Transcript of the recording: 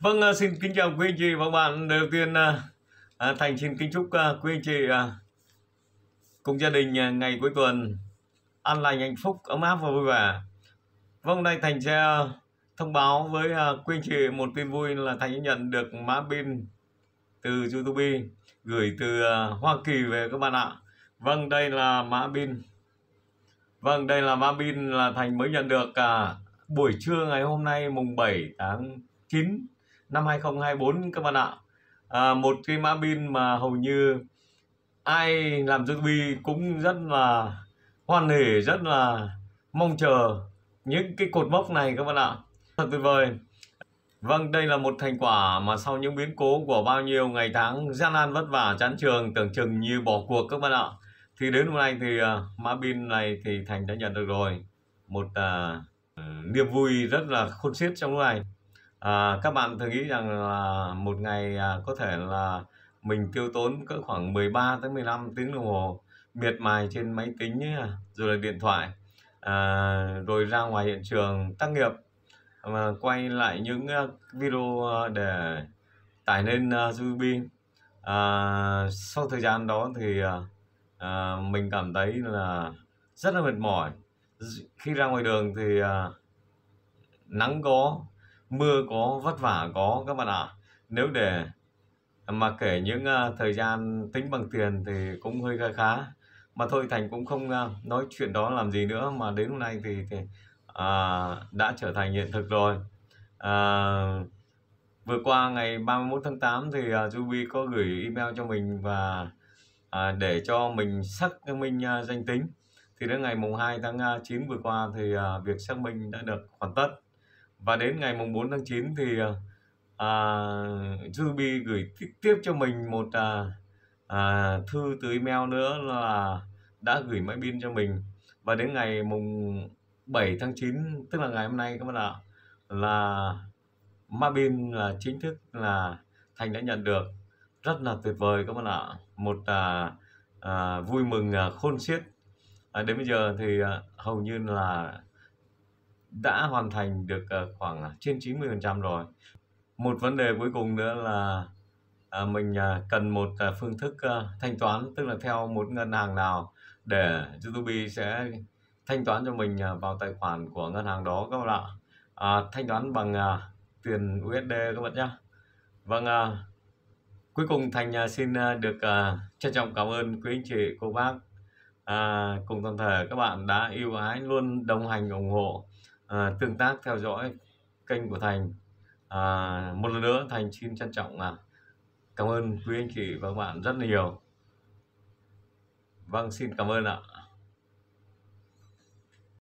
Vâng, ờ, xin kính chào quý anh chị và bạn. Đầu tiên, ờ, à, Thành xin kính chúc ờ, quý anh chị cùng gia đình ngày cuối tuần an lành, hạnh phúc, ấm áp và vui vẻ. Vâng, đây Thành sẽ thông báo với quý anh chị một tin vui là Thành nhận được mã pin từ YouTube gửi từ Hoa Kỳ về các bạn ạ. Vâng, đây là mã pin. Vâng, đây là mã pin là Thành mới nhận được buổi trưa ngày hôm nay mùng 7 tháng 9 năm 2024 các bạn ạ à, một cái mã pin mà hầu như ai làm dương cũng rất là hoan hỉ rất là mong chờ những cái cột mốc này các bạn ạ thật tuyệt vời vâng đây là một thành quả mà sau những biến cố của bao nhiêu ngày tháng gian nan vất vả chán trường tưởng chừng như bỏ cuộc các bạn ạ thì đến hôm nay thì uh, mã pin này thì thành đã nhận được rồi một uh, niềm vui rất là khôn xiết trong lúc này à, các bạn thường nghĩ rằng là một ngày à, có thể là mình tiêu tốn cỡ khoảng 13 tới 15 tiếng đồng hồ miệt mài trên máy tính ấy, rồi là điện thoại à, rồi ra ngoài hiện trường tác nghiệp và quay lại những à, video à, để tải lên YouTube à, à, sau thời gian đó thì à, mình cảm thấy là rất là mệt mỏi khi ra ngoài đường thì à, nắng có mưa có vất vả có các bạn ạ à. nếu để mà kể những uh, thời gian tính bằng tiền thì cũng hơi khá khá mà thôi thành cũng không uh, nói chuyện đó làm gì nữa mà đến hôm nay thì, thì uh, đã trở thành hiện thực rồi uh, vừa qua ngày 31 tháng 8 thì uh, Ruby có gửi email cho mình và uh, để cho mình xác minh uh, danh tính thì đến ngày mùng 2 tháng 9 vừa qua thì uh, việc xác minh đã được hoàn tất và đến ngày mùng 4 tháng 9 thì ờ, à, Ruby gửi tiếp, cho mình một à, à, thư từ email nữa là đã gửi máy pin cho mình và đến ngày mùng 7 tháng 9 tức là ngày hôm nay các bạn ạ là máy pin là chính thức là Thành đã nhận được rất là tuyệt vời các bạn ạ một à, à, vui mừng à, khôn xiết à, đến bây giờ thì à, hầu như là đã hoàn thành được ờ, khoảng à, trên 90% rồi. Một vấn đề cuối cùng nữa là à, mình à, cần một phương thức ờ, thanh toán tức là theo một ngân hàng nào để YouTube sẽ thanh toán cho mình vào tài khoản của ngân hàng đó các bạn ạ à, thanh toán bằng tiền USD các bạn nhé vâng à, cuối cùng thành xin được à, trân trọng cảm ơn quý anh chị cô bác à, cùng toàn thể các bạn đã yêu ái luôn đồng hành ủng hộ À, tương tác theo dõi kênh của Thành à, một lần nữa Thành xin trân trọng là cảm ơn quý anh chị và các bạn rất là nhiều vâng xin cảm ơn ạ